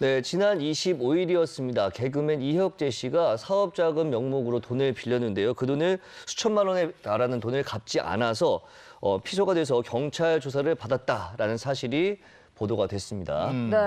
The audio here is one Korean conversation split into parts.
네, 지난 25일이었습니다. 개그맨 이혁재 씨가 사업자금 명목으로 돈을 빌렸는데요. 그 돈을 수천만 원에 달하는 돈을 갚지 않아서 어, 피소가 돼서 경찰 조사를 받았다라는 사실이 보도가 됐습니다. 음. 네.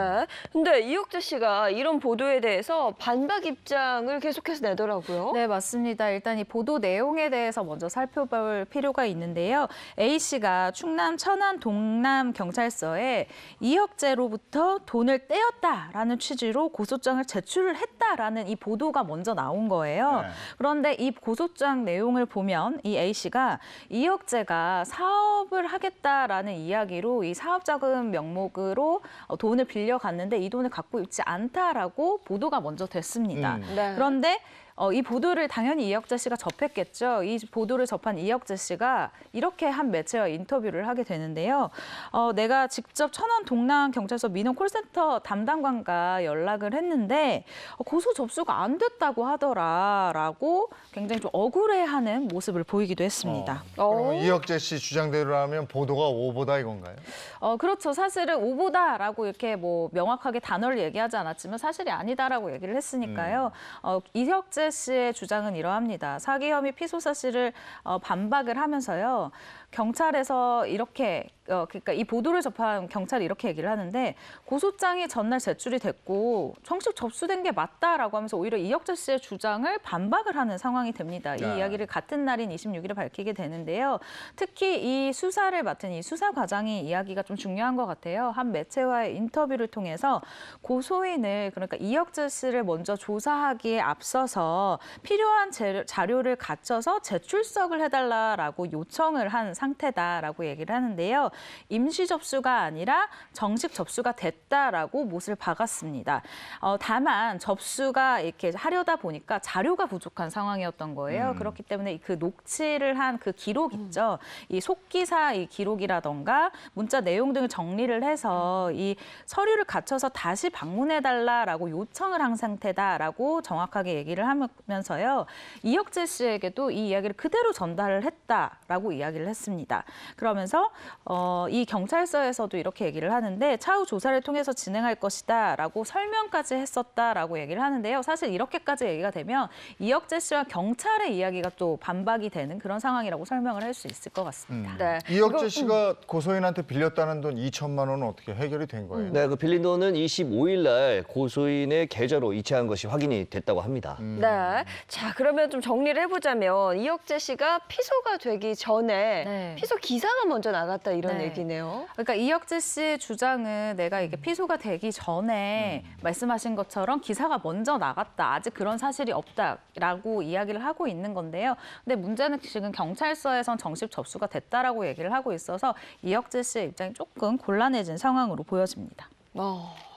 근데 이혁재 씨가 이런 보도에 대해서 반박 입장을 계속해서 내더라고요. 네, 맞습니다. 일단 이 보도 내용에 대해서 먼저 살펴볼 필요가 있는데요. A 씨가 충남 천안 동남 경찰서에 이혁재로부터 돈을 떼었다라는 취지로 고소장을 제출을 했다라는 이 보도가 먼저 나온 거예요. 네. 그런데 이 고소장 내용을 보면 이 A 씨가 이혁재가 사업을 하겠다라는 이야기로 이 사업 자금 명목을 쪽으로 어, 돈을 빌려갔는데 이 돈을 갖고 있지 않다라고 보도가 먼저 됐습니다. 음. 네. 그런데 어, 이 보도를 당연히 이혁자 씨가 접했겠죠. 이 보도를 접한 이혁자 씨가 이렇게 한 매체와 인터뷰를 하게 되는데요. 어, 내가 직접 천안 동남경찰서 민원 콜센터 담당관과 연락을 했는데 어, 고소 접수가 안 됐다고 하더라라고 굉장히 좀 억울해하는 모습을 보이기도 했습니다. 어, 이혁재 씨 주장대로라면 보도가 오보다 이건가요? 어, 그렇죠. 사실은 오보다라고 이렇게 뭐 명확하게 단어를 얘기하지 않았지만 사실이 아니다라고 얘기를 했으니까요. 음. 어, 이혁재 박세 씨의 주장은 이러합니다. 사기 혐의 피소사 씨를 어, 반박을 하면서요. 경찰에서 이렇게 어, 그러니까 이 보도를 접한 경찰이 이렇게 얘기를 하는데 고소장이 전날 제출이 됐고 정식 접수된 게 맞다라고 하면서 오히려 이혁재 씨의 주장을 반박을 하는 상황이 됩니다. 이 야. 네. 이야기를 같은 날인 26일에 밝히게 되는데요. 특히 이 수사를 맡은 이 수사 과장이 이야기가 좀 중요한 것 같아요. 한 매체와의 인터뷰를 통해서 고소인을 그러니까 이혁재 씨를 먼저 조사하기에 앞서서 필요한 자료를 갖춰서 제출석을 해달라라고 요청을 한 상태다라고 얘기를 하는데요. 임시 접수가 아니라 정식 접수가 됐다라고 못을 박았습니다. 어, 다만 접수가 이렇게 하려다 보니까 자료가 부족한 상황이었던 거예요. 음. 그렇기 때문에 그 녹취를 한 그 기록 음. 있죠. 이 속기사 이 기록이라던가 문자 내용 등을 정리를 해서 이 서류를 갖춰서 다시 방문해달라라고 요청을 한 상태다라고 정확하게 얘기를 하면서요. 이혁재 씨에게도 이 이야기를 그대로 전달을 했다라고 이야기를 했습니다. 있습니다. 그러면서 어, 이 경찰서에서도 이렇게 얘기를 하는데 차후 조사를 통해서 진행할 것이다 라고 설명까지 했었다라고 얘기를 하는데요. 사실 이렇게까지 얘기가 되면 이혁재 씨와 경찰의 이야기가 또 반박이 되는 그런 상황이라고 설명을 할 수 있을 것 같습니다. 음. 네. 이혁재 음. 씨가 음. 고소인한테 빌렸다는 돈 2천만 원은 어떻게 해결이 된 거예요? 네, 그 빌린 돈은 25일 날 고소인의 계좌로 이체한 것이 확인이 됐다고 합니다. 음. 네. 자, 그러면 좀 정리를 해보자면 이혁재 씨가 피소가 되기 전에 네. 네. 피소 기사가 먼저 나갔다 이런 네. 얘기네요. 그러니까 이혁재 씨의 주장은 내가 이게 음. 피소가 되기 전에 음. 말씀하신 것처럼 기사가 먼저 나갔다. 아직 그런 사실이 없다라고 이야기를 하고 있는 건데요. 근데 문제는 지금 경찰서에선 정식 접수가 됐다라고 얘기를 하고 있어서 이혁재 씨의 입장이 조금 곤란해진 상황으로 보여집니다. 어...